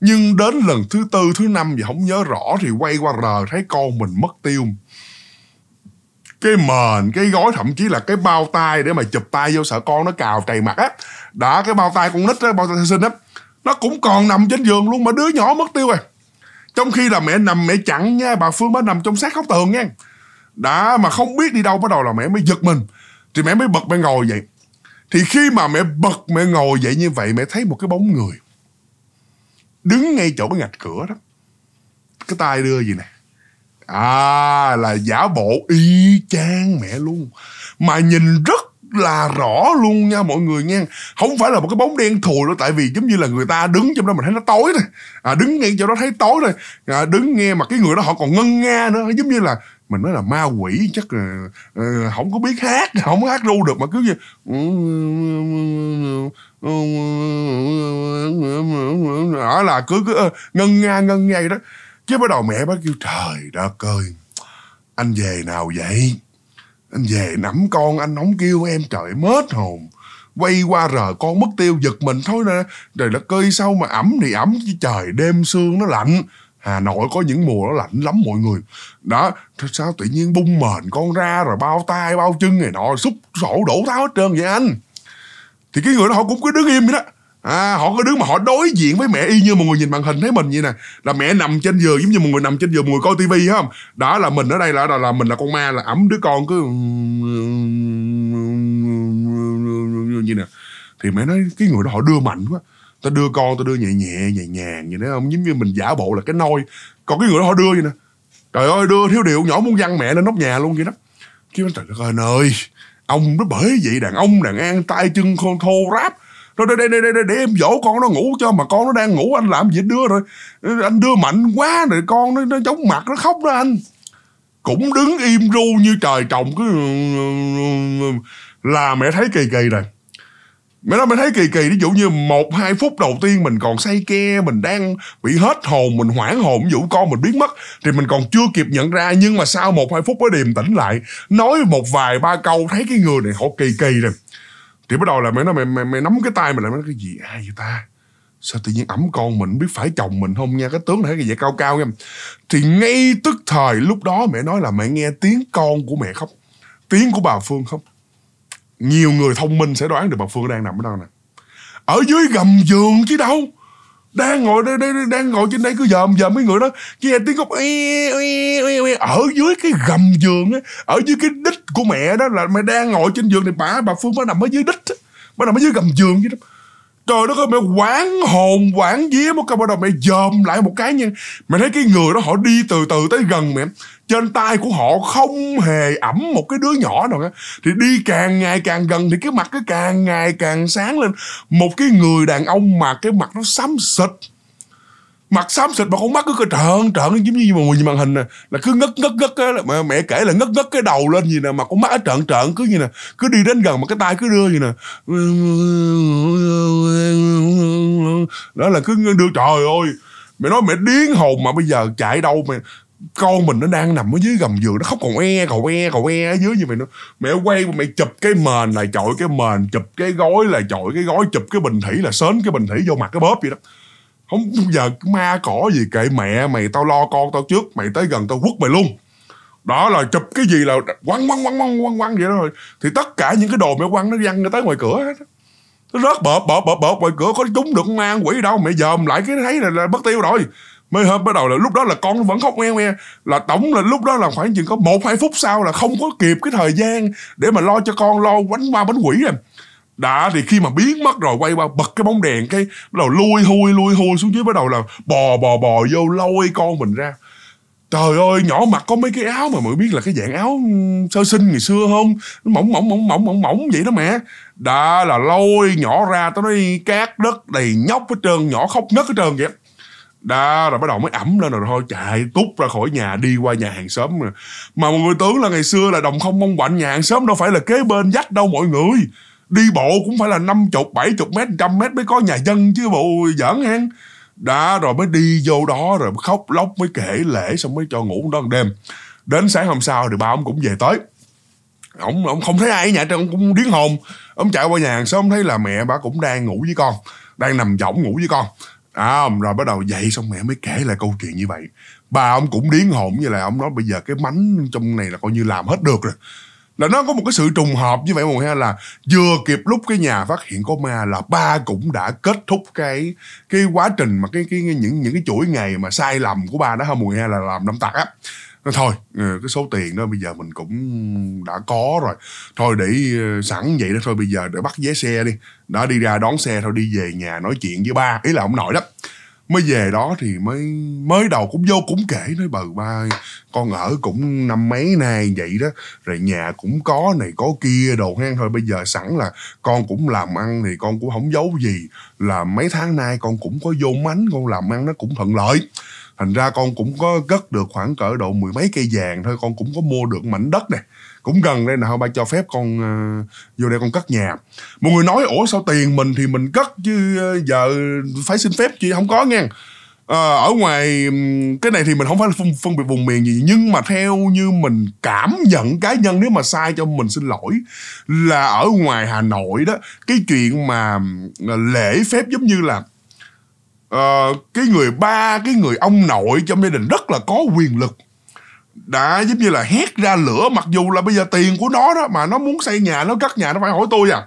nhưng đến lần thứ tư thứ năm thì không nhớ rõ thì quay qua rờ thấy con mình mất tiêu cái mền cái gói thậm chí là cái bao tay để mà chụp tay vô sợ con nó cào trầy mặt á đã cái bao tay con nít á bao tay sinh á nó cũng còn nằm trên giường luôn mà đứa nhỏ mất tiêu rồi trong khi là mẹ nằm mẹ chặn nha bà phương mới nằm trong sát khóc tường nha đã mà không biết đi đâu bắt đầu là mẹ mới giật mình thì mẹ mới bật mẹ ngồi vậy thì khi mà mẹ bật mẹ ngồi vậy như vậy mẹ thấy một cái bóng người đứng ngay chỗ cái ngạch cửa đó cái tay đưa gì nè à là giả bộ y chang mẹ luôn mà nhìn rất là rõ luôn nha mọi người nha không phải là một cái bóng đen thùi đâu tại vì giống như là người ta đứng trong đó mình thấy nó tối thôi à, đứng ngay chỗ đó thấy tối rồi à, đứng nghe mà cái người đó họ còn ngân nga nữa giống như là mình nói là ma quỷ chắc là uh, không có biết hát không có hát ru được mà cứ như đó ờ, là cứ, cứ ờ, ngân nga ngân nga vậy đó Chứ bắt đầu mẹ bá kêu trời đất ơi Anh về nào vậy Anh về nắm con anh nóng kêu em trời mết hồn Quay qua rờ con mất tiêu giật mình thôi nè Trời đất ơi sao mà ẩm thì ẩm chứ trời đêm sương nó lạnh Hà Nội có những mùa nó lạnh lắm mọi người Đó sao tự nhiên bung mền con ra Rồi bao tay bao chân này nọ Xúc sổ đổ tháo hết trơn vậy anh Thì cái người đó họ cũng cứ đứng im vậy đó à họ có đứa mà họ đối diện với mẹ y như một người nhìn màn hình thấy mình vậy nè là mẹ nằm trên giường giống như một người nằm trên giường một người coi tivi không đó là mình ở đây là, là là mình là con ma là ấm đứa con cứ như nè thì mẹ nói cái người đó họ đưa mạnh quá ta đưa con ta đưa nhẹ nhẹ nhẹ nhàng vậy đấy không giống như mình giả bộ là cái nôi còn cái người đó họ đưa vậy nè trời ơi đưa thiếu điệu nhỏ muốn văng mẹ lên nóc nhà luôn vậy đó chứ trời đất ơi ông nó bởi vậy đàn ông đàn an tay chân khôn thô ráp rồi đây, đây, đây, đây, để em dỗ con nó ngủ cho mà con nó đang ngủ anh làm gì đưa rồi. Anh đưa mạnh quá rồi con nó, nó chống mặt nó khóc đó anh. Cũng đứng im ru như trời trồng cứ ừ, ừ, ừ, là mẹ thấy kỳ kỳ rồi. Mẹ nói mẹ thấy kỳ kỳ Ví dụ như một hai phút đầu tiên Mình còn say ke Mình đang bị hết hồn Mình hoảng hồn Ví dụ con mình biến mất Thì mình còn chưa kịp nhận ra Nhưng mà sau một hai phút mới điềm tĩnh lại Nói một vài ba câu Thấy cái người này họ kỳ kỳ rồi thì bắt đầu là mày nói mày mày, mày nắm cái tay mình lại nói cái gì ai vậy ta sao tự nhiên ẩm con mình biết phải chồng mình không nha cái tướng thấy cái vậy cao cao nha thì ngay tức thời lúc đó mẹ nói là mẹ nghe tiếng con của mẹ khóc tiếng của bà phương khóc nhiều người thông minh sẽ đoán được bà phương đang nằm ở đâu nè ở dưới gầm giường chứ đâu đang ngồi đây, đây, đang ngồi trên đây cứ dòm dòm mấy người đó nghe tiếng khóc ở dưới cái gầm giường á ở dưới cái đít của mẹ đó là mẹ đang ngồi trên giường thì bà bà phương mới nằm ở dưới đít mới nằm ở dưới gầm giường vậy đó trời đất ơi mẹ quán hồn quán vía một cái bắt đầu mẹ dòm lại một cái nhưng mẹ thấy cái người đó họ đi từ từ tới gần mẹ trên tay của họ không hề ẩm một cái đứa nhỏ nào cả thì đi càng ngày càng gần thì cái mặt cái càng ngày càng sáng lên một cái người đàn ông mà cái mặt nó xám xịt mặt xám xịt mà con mắt cứ trợn trợn giống như mà nhìn màn hình nè là cứ ngất ngất ngất á mà mẹ kể là ngất ngất cái đầu lên gì nè mà con mắt trợn trợn cứ như nè cứ đi đến gần mà cái tay cứ đưa gì nè đó là cứ đưa trời ơi mẹ nói mẹ điên hồn mà bây giờ chạy đâu mẹ con mình nó đang nằm ở dưới gầm giường nó khóc còn e còn e còn e ở dưới như vậy nữa mẹ quay mẹ chụp cái mền là chọi cái mền chụp cái gói là chọi cái gói chụp cái bình thủy là sến cái bình thủy vô mặt cái bóp vậy đó không giờ ma cỏ gì kệ mẹ mày tao lo con tao trước mày tới gần tao quất mày luôn đó là chụp cái gì là quăng quăng quăng quăng quăng quăng vậy đó rồi thì tất cả những cái đồ mẹ quăng nó văng nó tới ngoài cửa hết nó rớt bợp bợp bợp bợp ngoài cửa có trúng được ma quỷ đâu mẹ dòm lại cái thấy là, là mất tiêu rồi mới hết bắt đầu là lúc đó là con vẫn khóc ngoe ngoe là tổng là lúc đó là khoảng chừng có một hai phút sau là không có kịp cái thời gian để mà lo cho con lo bánh qua bánh quỷ rồi đã thì khi mà biến mất rồi quay qua bật cái bóng đèn cái bắt đầu lui hui lui hui xuống dưới bắt đầu là bò bò bò vô lôi con mình ra trời ơi nhỏ mặc có mấy cái áo mà mọi biết là cái dạng áo sơ sinh ngày xưa không nó mỏng mỏng mỏng mỏng mỏng mỏng vậy đó mẹ đã là lôi nhỏ ra tao nói cát đất đầy nhóc hết trơn nhỏ khóc ngất hết trơn vậy đó rồi bắt đầu mới ẩm lên rồi thôi chạy tút ra khỏi nhà đi qua nhà hàng xóm mà mọi người tưởng là ngày xưa là đồng không mong quạnh nhà hàng xóm đâu phải là kế bên dắt đâu mọi người đi bộ cũng phải là năm chục bảy chục mét trăm mét mới có nhà dân chứ bộ giỡn hen đã rồi mới đi vô đó rồi khóc lóc mới kể lễ xong mới cho ngủ đó một đêm đến sáng hôm sau thì ba ông cũng về tới ông ông không thấy ai ở nhà trên ông cũng điếng hồn ông chạy qua nhà hàng xóm thấy là mẹ bà cũng đang ngủ với con đang nằm võng ngủ với con à, rồi bắt đầu dậy xong mẹ mới kể lại câu chuyện như vậy bà ông cũng điên hồn như là ông nói bây giờ cái mánh trong này là coi như làm hết được rồi là nó có một cái sự trùng hợp như vậy mà hay là vừa kịp lúc cái nhà phát hiện có ma là ba cũng đã kết thúc cái cái quá trình mà cái cái những những cái chuỗi ngày mà sai lầm của ba đó ha mùi ha là làm năm tặc á nó thôi ờ, cái số tiền đó bây giờ mình cũng đã có rồi thôi để ờ, sẵn vậy đó thôi bây giờ để bắt vé xe đi đã đi ra đón xe thôi đi về nhà nói chuyện với ba ý là ông nội đó mới về đó thì mới mới đầu cũng vô cũng kể nói bờ ba con ở cũng năm mấy nay vậy đó rồi nhà cũng có này có kia đồ hen thôi bây giờ sẵn là con cũng làm ăn thì con cũng không giấu gì là mấy tháng nay con cũng có vô mánh con làm ăn nó cũng thuận lợi thành ra con cũng có gất được khoảng cỡ độ mười mấy cây vàng thôi con cũng có mua được mảnh đất này cũng gần đây nè hôm ba cho phép con uh, vô đây con cất nhà mọi người nói ủa sao tiền mình thì mình cất chứ ờ, giờ phải xin phép chứ không có nha à, ờ, ở ngoài cái này thì mình không phải phân, phân biệt vùng miền gì nhưng mà theo như mình cảm nhận cá nhân nếu mà sai cho mình xin lỗi là ở ngoài hà nội đó cái chuyện mà lễ phép giống như là uh, cái người ba cái người ông nội trong gia đình rất là có quyền lực đã giống như là hét ra lửa mặc dù là bây giờ tiền của nó đó mà nó muốn xây nhà nó cắt nhà nó phải hỏi tôi à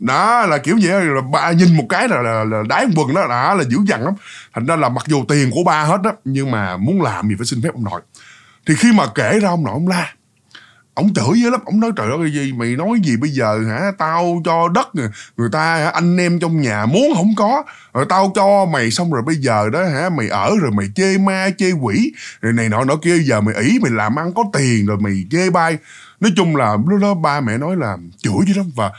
đó là kiểu vậy là ba nhìn một cái là, là, là đái quần đó đã là dữ dằn lắm thành ra là mặc dù tiền của ba hết đó nhưng mà muốn làm thì phải xin phép ông nội thì khi mà kể ra ông nội ông la ổng chửi dữ lắm ổng nói trời ơi gì mày nói gì bây giờ hả tao cho đất người, người ta hả? anh em trong nhà muốn không có rồi tao cho mày xong rồi bây giờ đó hả mày ở rồi mày chê ma chê quỷ rồi này nọ nọ kia giờ mày ỷ mày làm ăn có tiền rồi mày chê bai nói chung là lúc đó ba mẹ nói là chửi dữ lắm và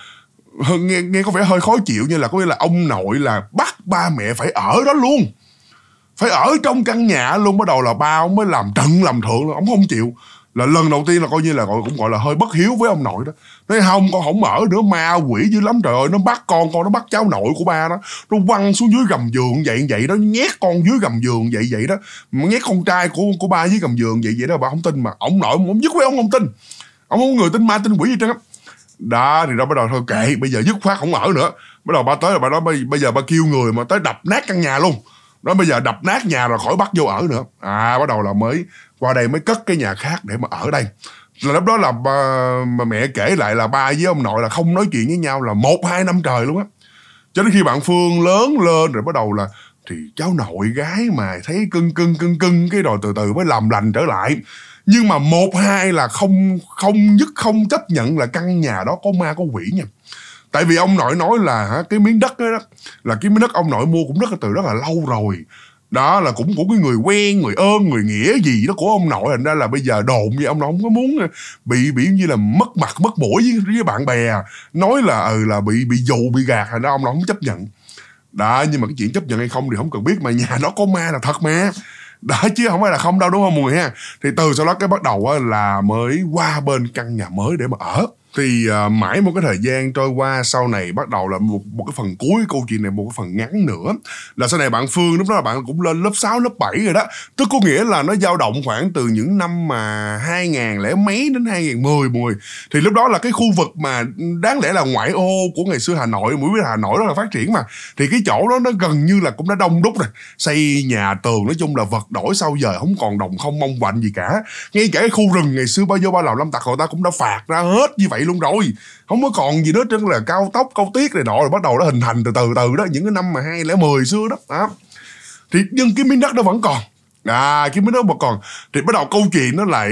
nghe nghe có vẻ hơi khó chịu như là có nghĩa là ông nội là bắt ba mẹ phải ở đó luôn phải ở trong căn nhà luôn bắt đầu là ba ông mới làm trận làm thượng ông không chịu là lần đầu tiên là coi như là gọi cũng gọi là hơi bất hiếu với ông nội đó nói không con không mở nữa ma quỷ dữ lắm trời ơi nó bắt con con nó bắt cháu nội của ba đó, nó quăng xuống dưới gầm giường vậy vậy đó nhét con dưới gầm giường vậy vậy đó nhét con trai của của ba dưới gầm giường vậy vậy đó bà không tin mà ông nội ông dứt với ông không tin ông muốn người tin ma tin quỷ gì trơn á đó thì đó bắt đầu thôi kệ bây giờ dứt khoát không ở nữa bắt đầu ba tới là bà nói bây giờ ba kêu người mà tới đập nát căn nhà luôn đó bây giờ đập nát nhà rồi khỏi bắt vô ở nữa à bắt đầu là mới qua đây mới cất cái nhà khác để mà ở đây là lúc đó là ba, mà mẹ kể lại là ba với ông nội là không nói chuyện với nhau là một hai năm trời luôn á cho đến khi bạn phương lớn lên rồi bắt đầu là thì cháu nội gái mà thấy cưng cưng cưng cưng cái rồi từ từ mới làm lành trở lại nhưng mà một hai là không không nhất không chấp nhận là căn nhà đó có ma có quỷ nha tại vì ông nội nói là cái miếng đất đó là cái miếng đất ông nội mua cũng rất là từ rất là lâu rồi đó là cũng của cái người quen người ơn người nghĩa gì đó của ông nội thành ra là bây giờ đồn vậy ông nó không có muốn ờ, bị bị như là mất mặt mất mũi với, với bạn bè nói là ừ là bị bị dụ bị gạt thành ra ông nó không chấp nhận đó nhưng mà cái chuyện chấp nhận hay không thì không cần biết mà nhà đó có ma là thật mà đó chứ không phải là không đâu đúng không mọi người ha thì từ sau đó cái bắt đầu là mới qua bên căn nhà mới để mà ở thì à, mãi một cái thời gian trôi qua sau này bắt đầu là một một cái phần cuối câu chuyện này một cái phần ngắn nữa là sau này bạn Phương lúc đó là bạn cũng lên lớp 6 lớp 7 rồi đó tức có nghĩa là nó dao động khoảng từ những năm mà hai nghìn lẻ mấy đến hai nghìn mười mười thì lúc đó là cái khu vực mà đáng lẽ là ngoại ô của ngày xưa Hà Nội mũi với Hà Nội rất là phát triển mà thì cái chỗ đó nó gần như là cũng đã đông đúc rồi xây nhà tường nói chung là vật đổi sau giờ không còn đồng không mong vạnh gì cả ngay cả cái khu rừng ngày xưa bao nhiêu bao lầu lâm tặc họ ta cũng đã phạt ra hết như vậy luôn rồi không có còn gì nữa trên là cao tốc cao tiết này nọ rồi bắt đầu nó hình thành từ từ từ đó những cái năm mà hai lẻ mười xưa đó, đó. thì nhưng cái miếng đất nó vẫn còn à cái miếng đất vẫn còn thì bắt đầu câu chuyện nó lại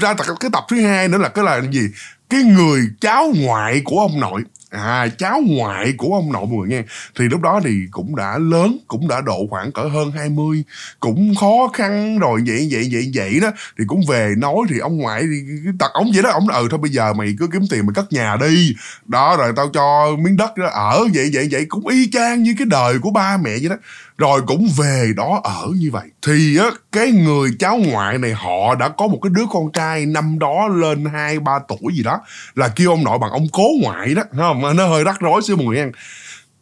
ra tập cái tập thứ hai nữa là cái là gì cái người cháu ngoại của ông nội à cháu ngoại của ông nội mọi người nghe thì lúc đó thì cũng đã lớn cũng đã độ khoảng cỡ hơn 20 cũng khó khăn rồi vậy vậy vậy vậy đó thì cũng về nói thì ông ngoại thì tật ổng vậy đó ông ừ thôi bây giờ mày cứ kiếm tiền mày cất nhà đi đó rồi tao cho miếng đất đó ở vậy vậy vậy cũng y chang như cái đời của ba mẹ vậy đó rồi cũng về đó ở như vậy thì á cái người cháu ngoại này họ đã có một cái đứa con trai năm đó lên hai ba tuổi gì đó là kêu ông nội bằng ông cố ngoại đó không nó hơi rắc rối xíu mùi người ăn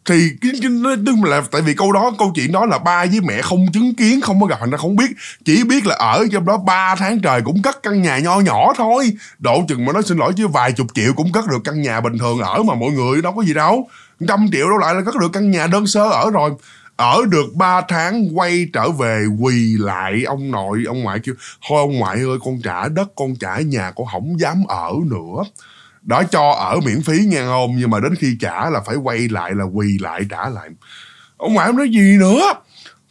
thì cái, cái, tức là tại vì câu đó câu chuyện đó là ba với mẹ không chứng kiến không có gặp thành ra không biết chỉ biết là ở trong đó ba tháng trời cũng cất căn nhà nho nhỏ thôi độ chừng mà nói xin lỗi chứ vài chục triệu cũng cất được căn nhà bình thường ở mà mọi người đâu có gì đâu trăm triệu đâu lại là cất được căn nhà đơn sơ ở rồi ở được 3 tháng quay trở về quỳ lại ông nội ông ngoại kêu thôi ông ngoại ơi con trả đất con trả nhà con không dám ở nữa đó cho ở miễn phí nghe không nhưng mà đến khi trả là phải quay lại là quỳ lại trả lại ông ngoại không nói gì nữa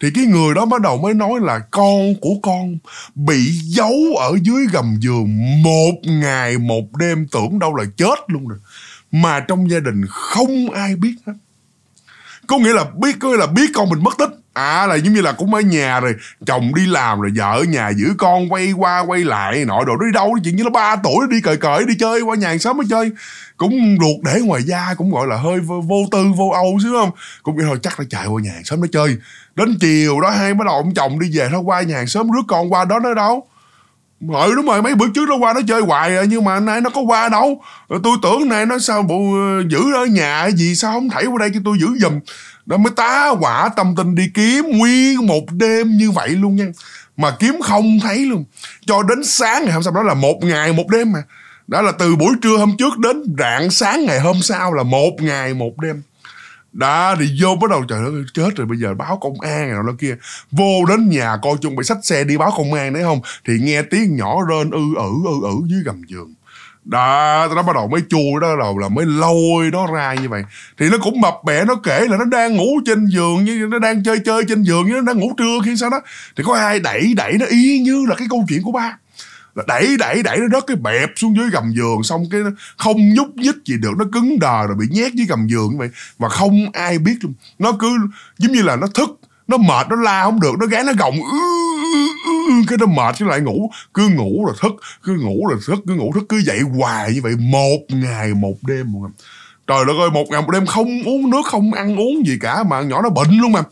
thì cái người đó bắt đầu mới nói là con của con bị giấu ở dưới gầm giường một ngày một đêm tưởng đâu là chết luôn rồi mà trong gia đình không ai biết hết có nghĩa là biết có nghĩa là biết con mình mất tích à là giống như là cũng ở nhà rồi chồng đi làm rồi vợ ở nhà giữ con quay qua quay lại nọ đồ đi đâu chuyện như nó ba tuổi đi cởi cởi đi chơi qua nhà hàng xóm nó chơi cũng ruột để ngoài da cũng gọi là hơi vô, tư vô âu chứ không cũng vậy thôi chắc là chạy qua nhà hàng xóm nó chơi đến chiều đó hay bắt đầu ông chồng đi về nó qua nhà hàng xóm rước con qua đó nó đâu ừ đúng rồi mấy bữa trước nó qua nó chơi hoài rồi à, nhưng mà nay nó có qua đâu tôi tưởng nay nó sao bộ ờ, giữ ở nhà gì sao không thảy qua đây cho tôi giữ giùm nó mới tá quả tâm tình đi kiếm nguyên một đêm như vậy luôn nha mà kiếm không thấy luôn cho đến sáng ngày hôm sau đó là một ngày một đêm mà đó là từ buổi trưa hôm trước đến rạng sáng ngày hôm sau là một ngày một đêm đó thì vô bắt đầu trời ơi chết rồi bây giờ báo công an nào đó kia vô đến nhà coi chung bị xách xe đi báo công an đấy không thì nghe tiếng nhỏ rên ư ử ư ử dưới gầm giường đó nó bắt đầu mới chui đó đầu là mới lôi nó ra như vậy thì nó cũng mập bẹ nó kể là nó đang ngủ trên giường như nó đang chơi chơi trên giường như nó đang ngủ trưa khi sao đó thì có ai đẩy đẩy nó y như là cái câu chuyện của ba nó đẩy đẩy đẩy nó rớt cái bẹp xuống dưới gầm giường xong cái nó không nhúc nhích gì được nó cứng đờ rồi bị nhét dưới gầm giường vậy mà không ai biết luôn nó cứ giống như là nó thức nó mệt nó la không được nó gán nó gồng ư, ư, ư, cái nó mệt chứ lại ngủ cứ ngủ rồi thức cứ ngủ rồi thức cứ ngủ thức cứ dậy hoài như vậy một ngày một đêm một ngày. trời đất ơi một ngày một đêm không uống nước không ăn uống gì cả mà nhỏ nó bệnh luôn mà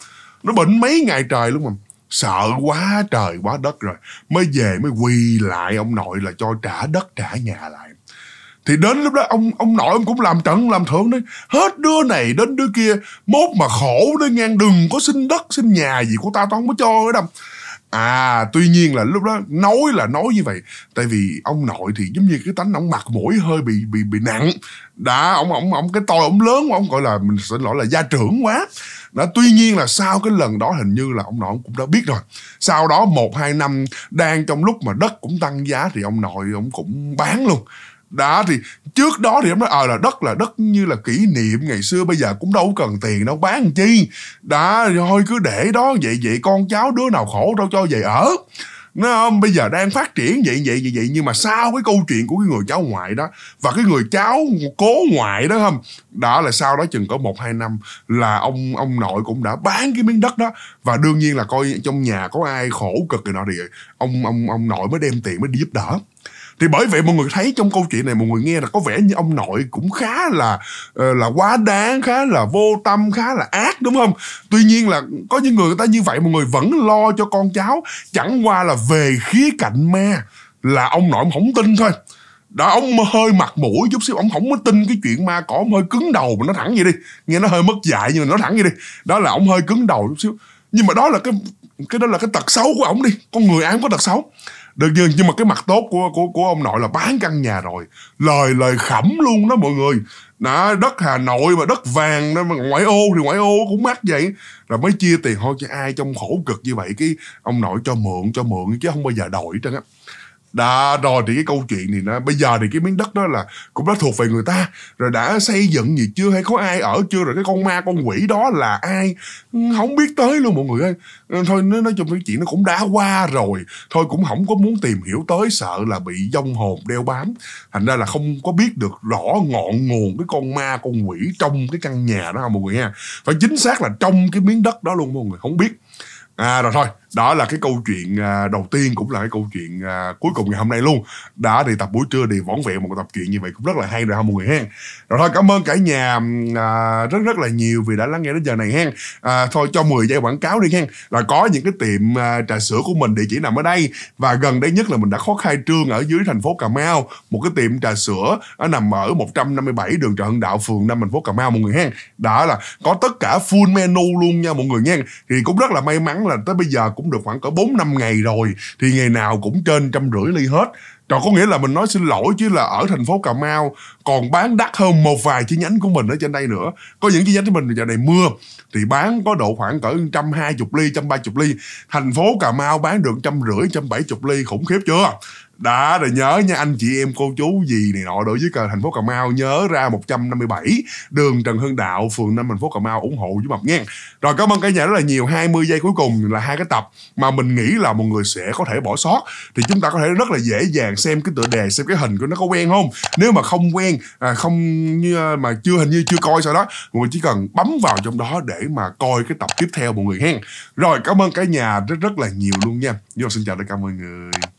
nó bệnh mấy ngày trời luôn mà sợ quá trời quá đất rồi mới về mới quỳ lại ông nội là cho trả đất trả nhà lại thì đến lúc đó ông ông nội ông cũng làm trận làm thưởng đấy hết đứa này đến đứa kia mốt mà khổ nó ngang đừng có xin đất xin nhà gì của ta tao không có cho nữa đâu à tuy nhiên là lúc đó nói là nói như vậy tại vì ông nội thì giống như cái tánh ông mặt mũi hơi bị bị bị nặng đã ông ông ông cái tôi ông lớn của ông gọi là mình xin lỗi là gia trưởng quá đó tuy nhiên là sau cái lần đó hình như là ông nội cũng đã biết rồi sau đó một hai năm đang trong lúc mà đất cũng tăng giá thì ông nội ông cũng bán luôn đó thì trước đó thì ông nói ờ à, là đất là đất như là kỷ niệm ngày xưa bây giờ cũng đâu cần tiền đâu bán chi đó thôi cứ để đó vậy vậy con cháu đứa nào khổ đâu cho về ở nó không bây giờ đang phát triển vậy vậy vậy vậy nhưng mà sau cái câu chuyện của cái người cháu ngoại đó và cái người cháu cố ngoại đó không đó là sau đó chừng có một hai năm là ông ông nội cũng đã bán cái miếng đất đó và đương nhiên là coi trong nhà có ai khổ cực thì nọ thì ông ông ông nội mới đem tiền mới đi giúp đỡ thì bởi vậy mọi người thấy trong câu chuyện này mọi người nghe là có vẻ như ông nội cũng khá là ờ, là quá đáng khá là vô tâm khá là ác đúng không tuy nhiên là có những người người ta như vậy mọi người vẫn lo cho con cháu chẳng qua là về khía cạnh ma là ông nội ông không tin thôi đó ông hơi mặt mũi chút xíu ông không có tin cái chuyện ma cỏ ông hơi cứng đầu mà nó thẳng vậy đi nghe nó hơi mất dạy nhưng mà nó thẳng vậy đi đó là ông hơi cứng đầu chút xíu nhưng mà đó là cái cái đó là cái tật xấu của ông đi con người ai cũng có tật xấu đương nhiên nhưng mà cái mặt tốt của của của ông nội là bán căn nhà rồi lời lời khẩm luôn đó mọi người đó đất hà nội mà đất vàng đó mà ngoại ô thì ngoại ô cũng mắc vậy là mới chia tiền thôi cho ai trong khổ cực như vậy cái ông nội cho mượn cho mượn chứ không bao giờ đổi trơn á đã rồi thì cái câu chuyện thì nó bây giờ thì cái miếng đất đó là cũng đã thuộc về người ta rồi đã xây dựng gì chưa hay có ai ở chưa rồi cái con ma con quỷ đó là ai không biết tới luôn mọi người ơi ừ, thôi nói, nói chung cái chuyện nó cũng đã qua rồi thôi cũng không có muốn tìm hiểu tới sợ là bị dông hồn đeo bám thành ra là không có biết được rõ ngọn nguồn cái con ma con quỷ trong cái căn nhà đó không mọi người nha phải chính xác là trong cái miếng đất đó luôn mọi người không biết à rồi thôi đó là cái câu chuyện à, đầu tiên cũng là cái câu chuyện à, cuối cùng ngày hôm nay luôn đã thì tập buổi trưa thì võn vẹn một tập chuyện như vậy cũng rất là hay rồi ha mọi người hen rồi thôi cảm ơn cả nhà à, rất rất là nhiều vì đã lắng nghe đến giờ này hen à, thôi cho 10 giây quảng cáo đi hen là có những cái tiệm à, trà sữa của mình địa chỉ nằm ở đây và gần đây nhất là mình đã có khai trương ở dưới thành phố Cà Mau một cái tiệm trà sữa ở nằm ở 157 đường Trần Hưng Đạo phường năm thành phố Cà Mau mọi người hen Đó là có tất cả full menu luôn nha mọi người nha thì cũng rất là may mắn là tới bây giờ cũng cũng được khoảng cỡ bốn năm ngày rồi thì ngày nào cũng trên trăm rưỡi ly hết Trời có nghĩa là mình nói xin lỗi chứ là ở thành phố Cà Mau còn bán đắt hơn một vài chi nhánh của mình ở trên đây nữa. Có những chi nhánh của mình giờ này mưa thì bán có độ khoảng cỡ 120 ly, 130 ly. Thành phố Cà Mau bán được trăm rưỡi, trăm bảy chục ly khủng khiếp chưa? đó rồi nhớ nha anh chị em cô chú gì này nọ đối với cờ thành phố Cà Mau nhớ ra 157 đường Trần Hưng Đạo phường năm thành phố Cà Mau ủng hộ với mập ngang rồi cảm ơn cả nhà rất là nhiều 20 giây cuối cùng là hai cái tập mà mình nghĩ là một người sẽ có thể bỏ sót thì chúng ta có thể rất là dễ dàng xem cái tựa đề xem cái hình của nó có quen không nếu mà không quen à, không như à, mà chưa hình như chưa coi sao đó mọi người chỉ cần bấm vào trong đó để mà coi cái tập tiếp theo mọi người hen rồi cảm ơn cả nhà rất rất là nhiều luôn nha rồi xin chào tất cả mọi người